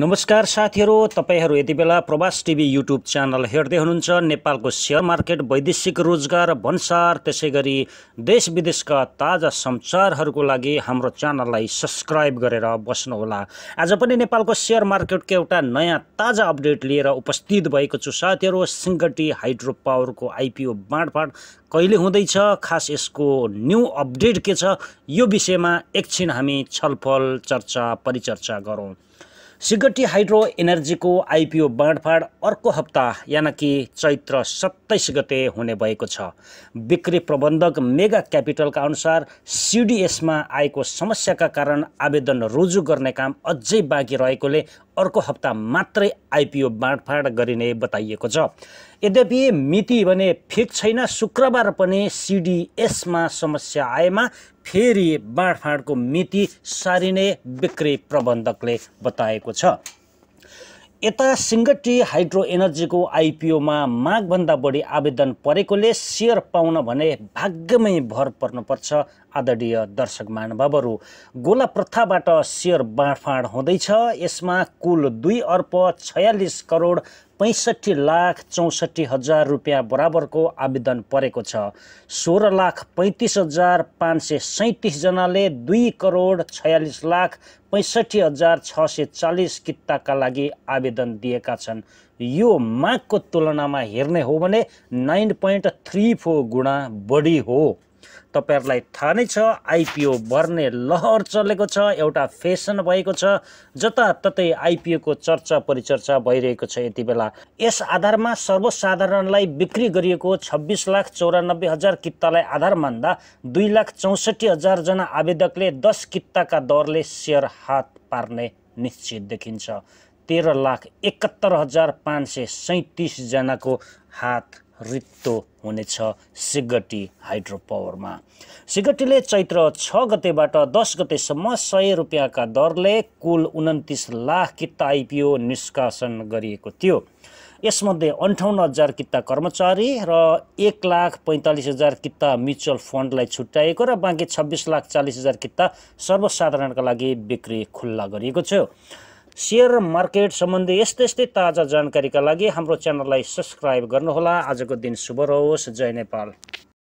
नमस्कार साथीहरू तपाईँहरू यति बेला प्रवास टिभी युट्युब च्यानल हेर्दै हुनुहुन्छ नेपालको सेयर मार्केट वैदेशिक रोजगार भन्सार त्यसै गरी देश विदेशका ताजा समाचारहरूको लागि हाम्रो च्यानललाई सब्सक्राइब गरेर बस्नुहोला आज पनि नेपालको सेयर मार्केटको एउटा नयाँ ताजा अपडेट लिएर उपस्थित भएको छु साथीहरू सिङ्गटी हाइड्रो पावरको आइपिओ बाँडफाँड कहिले हुँदैछ खास यसको न्यू अपडेट के छ यो विषयमा एकछिन हामी छलफल चर्चा परिचर्चा गरौँ सिगटी हाइड्रो इनर्जीको आइपिओ बाँडफाँड अर्को हप्ता यानि कि चैत्र सत्ताइस गते हुने भएको छ बिक्री प्रबन्धक मेगा क्यापिटलका अनुसार सिडिएसमा आएको समस्याका कारण आवेदन रुजु गर्ने काम अझै बाँकी रहेकोले अर्को हप्ता मात्रै आइपिओ बाँडफाँड गरिने बताइएको छ यद्यपि मिति भने फिक्स छैन शुक्रबार पनि सिडिएसमा समस्या आएमा फेरि बाँडफाँडको मिति सारिने बिक्री प्रबन्धकले बताएको छ यता सिङ्गटी हाइड्रो एनर्जीको आइपिओमा मागभन्दा बढी आवेदन परेकोले सेयर पाउन भने भाग्यमै भर पर्नुपर्छ आदरणीय दर्शक महानुभावहरू गोला प्रथाबाट सेयर बाँडफाँड हुँदैछ यसमा कुल दुई अर्ब छयालिस करोड पैँसठी लाख चौसठी हजार रुपियाँ बराबरको आवेदन परेको छ सोह्र लाख पैँतिस हजार पाँच सय सैँतिसजनाले दुई करोड छयालिस लाख पैँसठी हजार छ सय चालिस किताका लागि आवेदन दिएका छन् यो मागको तुलनामा हेर्ने हो भने नाइन पोइन्ट थ्री फोर गुणा बढी हो तपाईँहरूलाई थाहा नै छ आइपिओ भर्ने लहर चलेको छ एउटा फेसन भएको छ जताततै आइपिओको चर्चा परिचर्चा भइरहेको छ यति बेला यस आधारमा सर्वसाधारणलाई बिक्री गरिएको छब्बिस लाख चौरानब्बे हजार कित्तालाई आधार मान्दा दुई लाख चौसठी हजारजना आवेदकले दस कित्ताका दरले सेयर हात पार्ने निश्चित देखिन्छ तेह्र लाख एकहत्तर हजार पाँच सय सैँतिसजनाको हात रित्तो हुनेछ सिगटी हाइड्रो पावरमा सिगटीले चैत्र छ गतेबाट दस गतेसम्म सय रुपियाँका दरले कुल उन्तिस लाख किता आइपिओ निष्कासन गरिएको थियो यसमध्ये अन्ठाउन्न हजार किता कर्मचारी र एक लाख पैँतालिस हजार किता म्युचुअल फन्डलाई छुट्याएको र बाँकी छब्बिस लाख चालिस हजार किता सर्वसाधारणका लागि बिक्री खुल्ला गरिएको थियो सेयर मार्केट सम्बन्धी यस्तै यस्तै ताजा जानकारीका लागि हाम्रो च्यानललाई सब्सक्राइब गर्नुहोला आजको दिन शुभ रहोस् जय नेपाल